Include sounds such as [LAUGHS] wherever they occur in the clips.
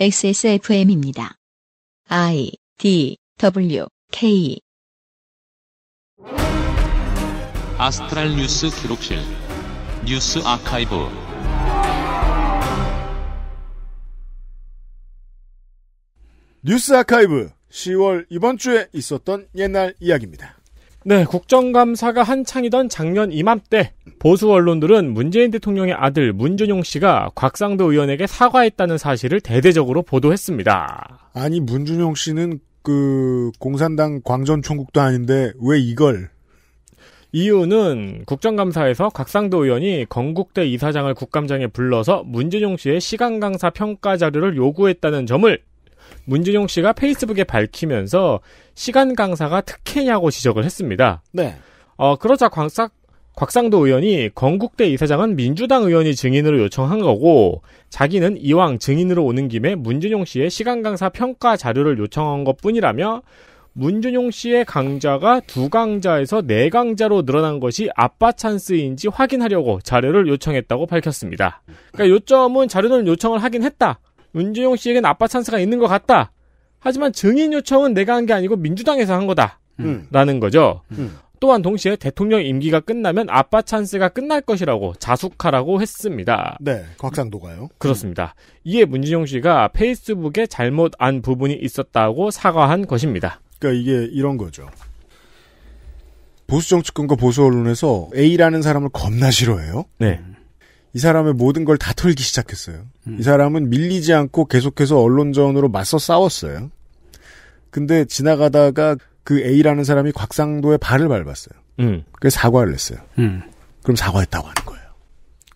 XSFM입니다. I D W K 아스트랄 뉴스 기록실 뉴스 아카이브 뉴스 아카이브 10월 이번 주에 있었던 옛날 이야기입니다. 네, 국정감사가 한창이던 작년 이맘때 보수 언론들은 문재인 대통령의 아들 문준용 씨가 곽상도 의원에게 사과했다는 사실을 대대적으로 보도했습니다. 아니 문준용 씨는 그 공산당 광전 총국도 아닌데 왜 이걸? 이유는 국정감사에서 곽상도 의원이 건국대 이사장을 국감장에 불러서 문준용 씨의 시간 강사 평가 자료를 요구했다는 점을 문준용 씨가 페이스북에 밝히면서 시간 강사가 특혜냐고 지적을 했습니다. 네. 어, 그러자 광싹 곽상도 의원이 건국대 이사장은 민주당 의원이 증인으로 요청한 거고 자기는 이왕 증인으로 오는 김에 문준용 씨의 시간 강사 평가 자료를 요청한 것뿐이라며 문준용 씨의 강좌가두강좌에서네강좌로 늘어난 것이 아빠 찬스인지 확인하려고 자료를 요청했다고 밝혔습니다. 그러니까 요점은 자료를 요청을 하긴 했다. 윤재용 씨에겐 아빠 찬스가 있는 것 같다. 하지만 증인 요청은 내가 한 게 아니고 민주당에서 한 거다. 음. 음. 라는 거죠. 음. 또한 동시에 대통령 임기가 끝나면 아빠 찬스가 끝날 것이라고 자숙하라고 했습니다. 네, 곽상도가요. 그렇습니다. 이에 문진용 씨가 페이스북에 잘못 안 부분이 있었다고 사과한 것입니다. 그러니까 이게 이런 거죠. 보수 정치권과 보수 언론에서 A라는 사람을 겁나 싫어해요. 네. 음. 이 사람의 모든 걸 다 털기 시작했어요. 음. 이 사람은 밀리지 않고 계속해서 언론전으로 맞서 싸웠어요. 근데 지나가다가 그 A라는 사람이 곽상도의 발을 밟았어요. 음. 그래서 사과를 했어요. 음. 그럼 사과했다고 하는 거예요.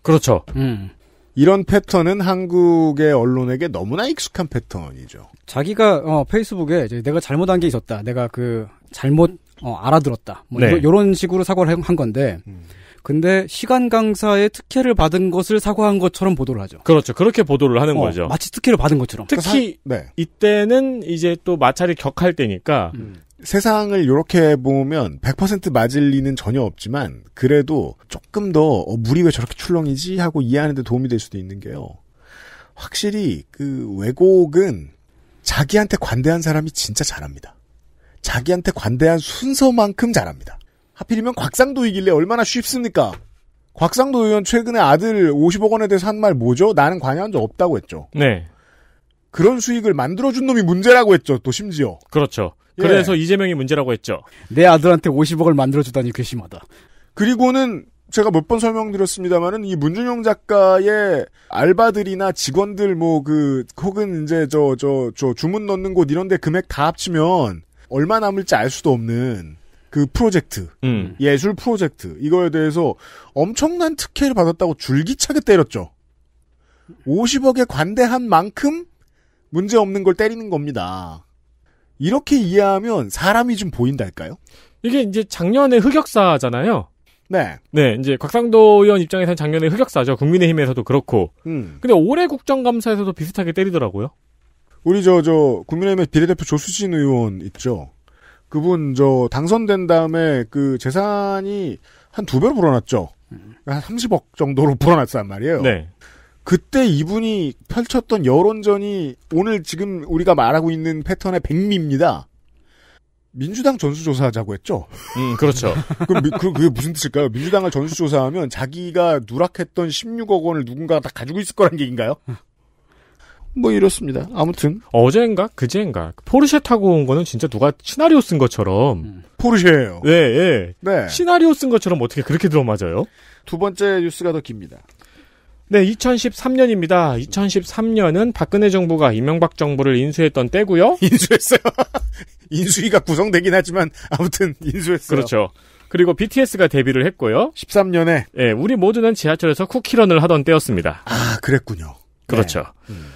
그렇죠. 음. 이런 패턴은 한국의 언론에게 너무나 익숙한 패턴이죠. 자기가 어, 페이스북에 내가 잘못한 게 있었다. 내가 그 잘못 어, 알아들었다. 뭐 네. 이런 식으로 사과를 한 건데 음. 근데 시간 강사의 특혜를 받은 것을 사과한 것처럼 보도를 하죠. 그렇죠. 그렇게 보도를 하는 어, 거죠. 마치 특혜를 받은 것처럼. 특히 네. 이때는 이제 또 마찰이 격할 때니까 음. 세상을 이렇게 보면 100% 맞을 리는 전혀 없지만 그래도 조금 더 어, 물이 왜 저렇게 출렁이지 하고 이해하는데 도움이 될 수도 있는 게요. 확실히 그 왜곡은 자기한테 관대한 사람이 진짜 잘합니다. 자기한테 관대한 순서만큼 잘합니다. 하필이면 곽상도이길래 얼마나 쉽습니까? 곽상도 의원 최근에 아들 50억 원에 대해서 한 말 뭐죠? 나는 관여한 적 없다고 했죠. 네. 그런 수익을 만들어준 놈이 문제라고 했죠. 또 심지어. 그렇죠. 예. 그래서 예. 이재명이 문제라고 했죠. 내 아들한테 50억을 만들어주다니 괘씸하다. 그리고는 제가 몇 번 설명드렸습니다만은 이 문준용 작가의 알바들이나 직원들 뭐 그 혹은 이제 저 저 저 주문 넣는 곳 이런데 금액 다 합치면 얼마 남을지 알 수도 없는 그 프로젝트, 음. 예술 프로젝트, 이거에 대해서 엄청난 특혜를 받았다고 줄기차게 때렸죠. 50억에 관대한 만큼 문제 없는 걸 때리는 겁니다. 이렇게 이해하면 사람이 좀 보인달까요? 이게 이제 작년에 흑역사잖아요. 네. 네, 이제 곽상도 의원 입장에서는 작년에 흑역사죠. 국민의힘에서도 그렇고. 음. 근데 올해 국정감사에서도 비슷하게 때리더라고요. 우리 저, 저, 국민의힘의 비례대표 조수진 의원 있죠. 그분 저 당선된 다음에 그 재산이 한 두 배로 불어났죠. 음. 한 30억 정도로 [LAUGHS] 불어났단 말이에요. 네. 그때 이분이 펼쳤던 여론전이 오늘 지금 우리가 말하고 있는 패턴의 백미입니다. 민주당 전수조사하자고 했죠. 음, 그렇죠. [LAUGHS] 그럼 미, 그, 그게 무슨 뜻일까요? 민주당을 전수조사하면 자기가 누락했던 16억 원을 누군가가 다 가지고 있을 거란 얘기인가요? [LAUGHS] 뭐 이렇습니다. 아무튼 어젠가그젠가 포르쉐 타고 온 거는 진짜 누가 시나리오 쓴 것처럼 음. 포르쉐예요. 예, 예. 네. 시나리오 쓴 것처럼 어떻게 그렇게 들어맞아요? 두 번째 뉴스가 더 깁니다. 네, 2013년입니다. 2013년은 박근혜 정부가 이명박 정부를 인수했던 때고요. [LAUGHS] 인수했어요. [LAUGHS] 인수위가 구성되긴 하지만 아무튼 인수했어요. 그렇죠. 그리고 BTS가 데뷔를 했고요. 13년에 예, 우리 모두는 지하철에서 쿠키런을 하던 때였습니다. 아, 그랬군요. 그렇죠. 네. 음.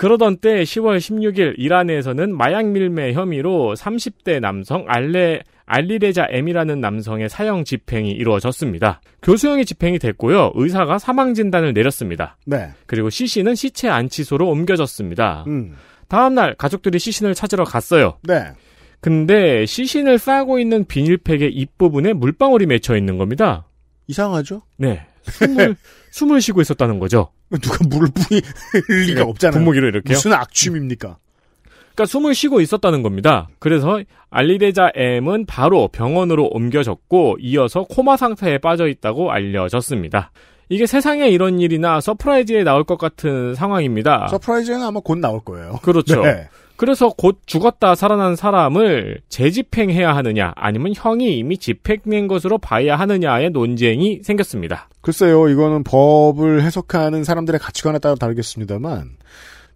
그러던 때 10월 16일 이란에서는 마약 밀매 혐의로 30대 남성 알레 알리레자 M이라는 남성의 사형 집행이 이루어졌습니다. 교수형이 집행이 됐고요. 의사가 사망 진단을 내렸습니다. 네. 그리고 시신은 시체 안치소로 옮겨졌습니다. 음. 다음 날 가족들이 시신을 찾으러 갔어요. 네. 근데 시신을 싸고 있는 비닐팩의 입부분에 물방울이 맺혀 있는 겁니다. 이상하죠? 네. 숨을, [LAUGHS] 숨을 쉬고 있었다는 거죠. 누가 물을 뿌릴 [LAUGHS] 리가 예, 없잖아요. 분무기로 이렇게요? 무슨 악취입니까? 그러니까 숨을 쉬고 있었다는 겁니다. 그래서 알리데자 M은 바로 병원으로 옮겨졌고 이어서 코마 상태에 빠져 있다고 알려졌습니다. 이게 세상에 이런 일이나 서프라이즈에 나올 것 같은 상황입니다. 서프라이즈는 아마 곧 나올 거예요. 그렇죠. [LAUGHS] 네. 그래서 곧 죽었다 살아난 사람을 재집행해야 하느냐 아니면 형이 이미 집행된 것으로 봐야 하느냐의 논쟁이 생겼습니다. 글쎄요, 이거는 법을 해석하는 사람들의 가치관에 따라 다르겠습니다만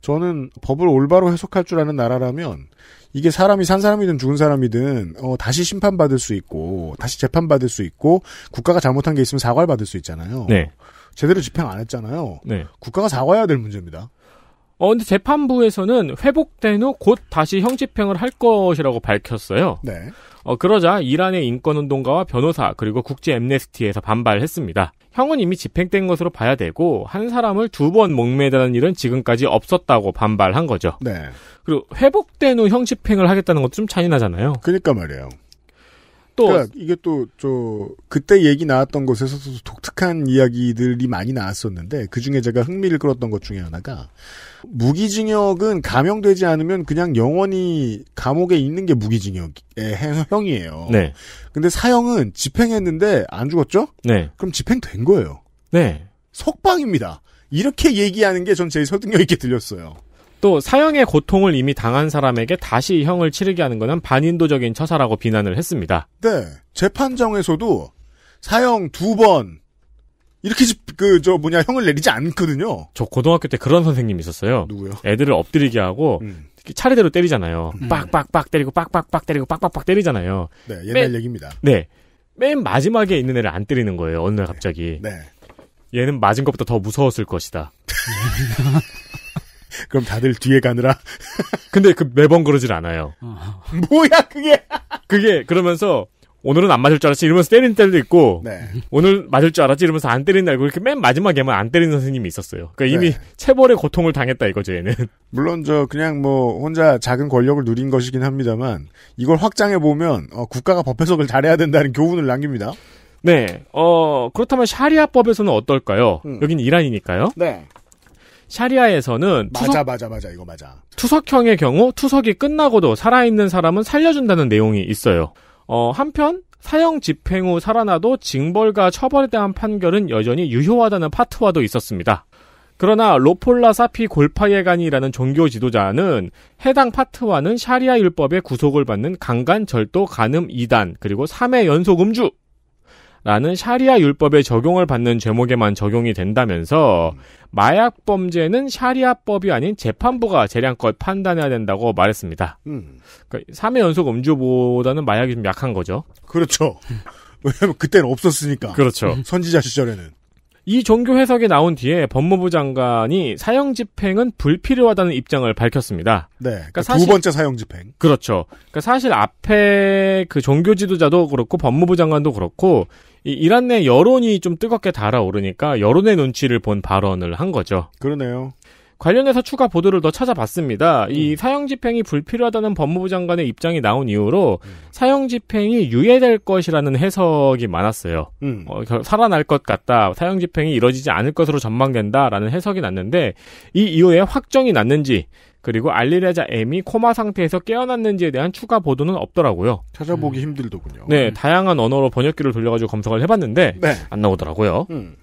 저는 법을 올바로 해석할 줄 아는 나라라면 이게 사람이 산 사람이든 죽은 사람이든 어, 다시 심판받을 수 있고 다시 재판받을 수 있고 국가가 잘못한 게 있으면 사과를 받을 수 있잖아요. 네. 제대로 집행 안 했잖아요. 네. 국가가 사과해야 될 문제입니다. 어, 근데 재판부에서는 회복된 후 곧 다시 형집행을 할 것이라고 밝혔어요. 네. 어, 그러자 이란의 인권운동가와 변호사 그리고 국제 엠네스티에서 반발했습니다. 형은 이미 집행된 것으로 봐야 되고 한 사람을 두 번 목매다는 일은 지금까지 없었다고 반발한 거죠. 네. 그리고 회복된 후 형집행을 하겠다는 것도 좀 잔인하잖아요. 그러니까 말이에요. 또 그러니까 이게 또 저 그때 얘기 나왔던 것에서 독특한 이야기들이 많이 나왔었는데 그 중에 제가 흥미를 끌었던 것 중에 하나가 무기징역은 감형되지 않으면 그냥 영원히 감옥에 있는 게 무기징역의 형이에요. 네. 근데 사형은 집행했는데 안 죽었죠? 네. 그럼 집행된 거예요. 네. 석방입니다. 이렇게 얘기하는 게 전 제일 서득력 있게 들렸어요. 또 사형의 고통을 이미 당한 사람에게 다시 형을 치르게 하는 것은 반인도적인 처사라고 비난을 했습니다. 네. 재판정에서도 사형 두 번 이렇게 그 저 뭐냐 형을 내리지 않거든요. 저 고등학교 때 그런 선생님이 있었어요. 누구요? 애들을 엎드리게 하고 음. 차례대로 때리잖아요. 음. 빡빡빡 때리고 빡빡빡 때리고 빡빡빡 때리잖아요. 네, 옛날 맨, 얘기입니다. 네. 맨 마지막에 있는 애를 안 때리는 거예요. 어느 날 갑자기. 네. 네. 얘는 맞은 것보다 더 무서웠을 것이다. [LAUGHS] [LAUGHS] 그럼 다들 뒤에 가느라. [LAUGHS] 근데 그 매번 그러질 않아요. 어. [LAUGHS] 뭐야 그게? 그게 그러면서 오늘은 안 맞을 줄 알았지 이러면서 때린 때도 있고 네. 오늘 맞을 줄 알았지 이러면서 안때린는 날고 이렇게 맨 마지막에만 안 때리는 선생님이 있었어요. 그러니까 이미 네. 체벌의 고통을 당했다 이거죠 얘는. 물론 저 그냥 뭐 혼자 작은 권력을 누린 것이긴 합니다만 이걸 확장해 보면 어, 국가가 법 해석을 잘해야 된다는 교훈을 남깁니다. 네, 어 그렇다면 샤리아법에서는 어떨까요? 음. 여긴 이란이니까요. 네. 샤리아에서는 맞아 투석, 맞아 맞아 이거 맞아. 투석형의 경우 투석이 끝나고도 살아있는 사람은 살려준다는 내용이 있어요. 어, 한편 사형 집행 후 살아나도 징벌과 처벌에 대한 판결은 여전히 유효하다는 파트와도 있었습니다. 그러나 로폴라 사피 골파예간이라는 종교 지도자는 해당 파트와는 샤리아 율법의 구속을 받는 강간 절도 간음 이단 그리고 3회 연속 음주 라는 샤리아 율법의 적용을 받는 죄목에만 적용이 된다면서 마약 범죄는 샤리아법이 아닌 재판부가 재량껏 판단해야 된다고 말했습니다. 음. 그러니까 3회 연속 음주보다는 마약이 좀 약한 거죠. 그렇죠. [LAUGHS] 왜냐면 그때는 없었으니까. 그렇죠. 선지자 시절에는. 이 종교 해석이 나온 뒤에 법무부 장관이 사형 집행은 불필요하다는 입장을 밝혔습니다. 네. 그러니까, 그러니까 사실, 두 번째 사형 집행. 그렇죠. 그러니까 사실 앞에 그 종교 지도자도 그렇고 법무부 장관도 그렇고 이 이란 내 여론이 좀 뜨겁게 달아오르니까 여론의 눈치를 본 발언을 한 거죠. 그러네요. 관련해서 추가 보도를 더 찾아봤습니다. 음. 이 사형 집행이 불필요하다는 법무부 장관의 입장이 나온 이후로 음. 사형 집행이 유예될 것이라는 해석이 많았어요. 음. 어, 살아날 것 같다. 사형 집행이 이뤄지지 않을 것으로 전망된다라는 해석이 났는데 이 이후에 확정이 났는지 그리고 알리레자 M이 코마 상태에서 깨어났는지에 대한 추가 보도는 없더라고요. 찾아보기 음. 힘들더군요. 네, 음. 다양한 언어로 번역기를 돌려가지고 검색을 해봤는데 네. 안 나오더라고요. 음.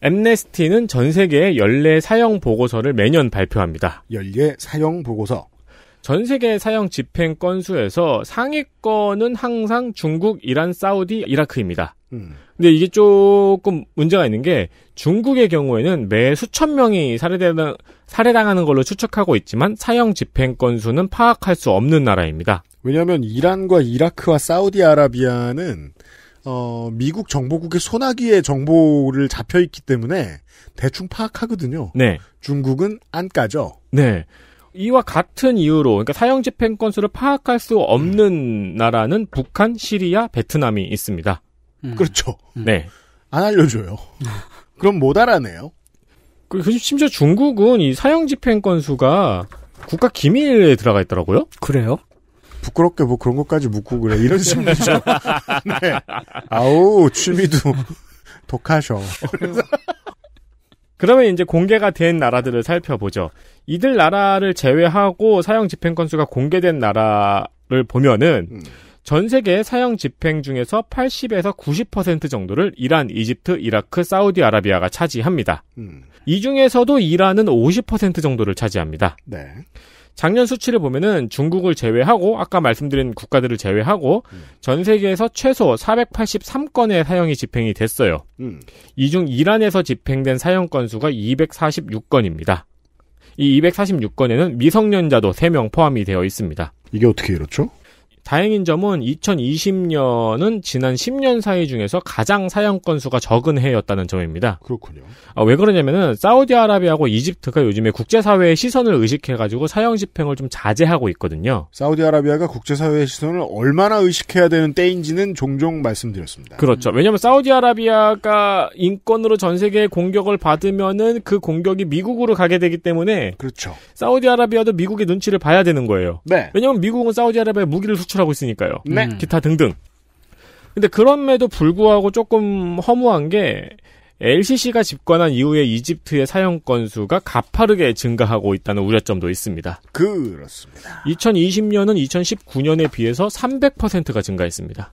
엠네스티는 전 세계의 연례 사형 보고서를 매년 발표합니다. 연례 사형 보고서. 전 세계 사형 집행 건수에서 상위권은 항상 중국, 이란, 사우디, 이라크입니다. 음. 근데 이게 조금 문제가 있는 게 중국의 경우에는 매 수천 명이 살해되는, 살해당하는 걸로 추측하고 있지만 사형 집행 건수는 파악할 수 없는 나라입니다. 왜냐하면 이란과 이라크와 사우디아라비아는 어, 미국 정보국의 소나기의 정보를 잡혀 있기 때문에 대충 파악하거든요. 네. 중국은 안 까죠. 네. 이와 같은 이유로 그러니까 사형 집행 건수를 파악할 수 없는 음. 나라는 북한, 시리아, 베트남이 있습니다. 음. 그렇죠. 음. 네. 안 알려줘요. 그럼 못 알아내요. 그리고 그, 심지어 중국은 이 사형 집행 건수가 국가 기밀에 들어가 있더라고요. 그래요? 부끄럽게 뭐 그런 것까지 묻고 그래. 이런 식이죠. [LAUGHS] 네. 아우, 취미도 [LAUGHS] 독하셔. 그러면 이제 공개가 된 나라들을 살펴보죠. 이들 나라를 제외하고 사형 집행 건수가 공개된 나라를 보면은 음. 전 세계 사형 집행 중에서 80에서 90% 정도를 이란, 이집트, 이라크, 사우디아라비아가 차지합니다. 음. 이 중에서도 이란은 50% 정도를 차지합니다. 네. 작년 수치를 보면은 중국을 제외하고 아까 말씀드린 국가들을 제외하고 음. 전 세계에서 최소 483건의 사형이 집행이 됐어요. 음. 이중 이란에서 집행된 사형 건수가 246건입니다. 이 246건에는 미성년자도 3명 포함이 되어 있습니다. 이게 어떻게 이렇죠? 다행인 점은 2020년은 지난 10년 사이 중에서 가장 사형 건수가 적은 해였다는 점입니다. 그렇군요. 아, 왜 그러냐면은 사우디아라비아하고 이집트가 요즘에 국제사회의 시선을 의식해가지고 사형 집행을 좀 자제하고 있거든요. 사우디아라비아가 국제사회의 시선을 얼마나 의식해야 되는 때인지는 종종 말씀드렸습니다. 그렇죠. 왜냐하면 사우디아라비아가 인권으로 전세계에 공격을 받으면은 그 공격이 미국으로 가게 되기 때문에 그렇죠. 사우디아라비아도 미국의 눈치를 봐야 되는 거예요. 네. 왜냐하면 미국은 사우디아라비아 무기를 수출 수출하고 있으니까요. 네. 음. 기타 등등. 근데 그럼에도 불구하고 조금 허무한 게 LCC가 집권한 이후에 이집트의 사형 건수가 가파르게 증가하고 있다는 우려점도 있습니다. 그렇습니다. 2020년은 2019년에 비해서 300%가 증가했습니다.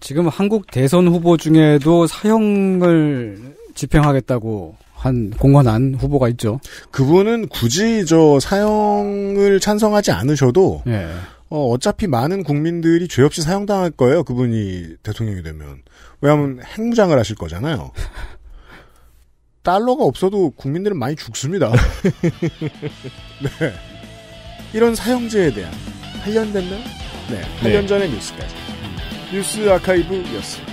지금 한국 대선 후보 중에도 사형을 집행하겠다고 한 공언한 후보가 있죠. 그분은 굳이 저 사형을 찬성하지 않으셔도 예. 어, 어차피 많은 국민들이 죄 없이 사형당할 거예요. 그분이 대통령이 되면. 왜냐하면 핵무장을 하실 거잖아요. [LAUGHS] 달러가 없어도 국민들은 많이 죽습니다. [LAUGHS] 네. 이런 사형제에 대한 8년 됐나? 네. 8년 네. 전의 뉴스까지. 음. 뉴스 아카이브였습니다.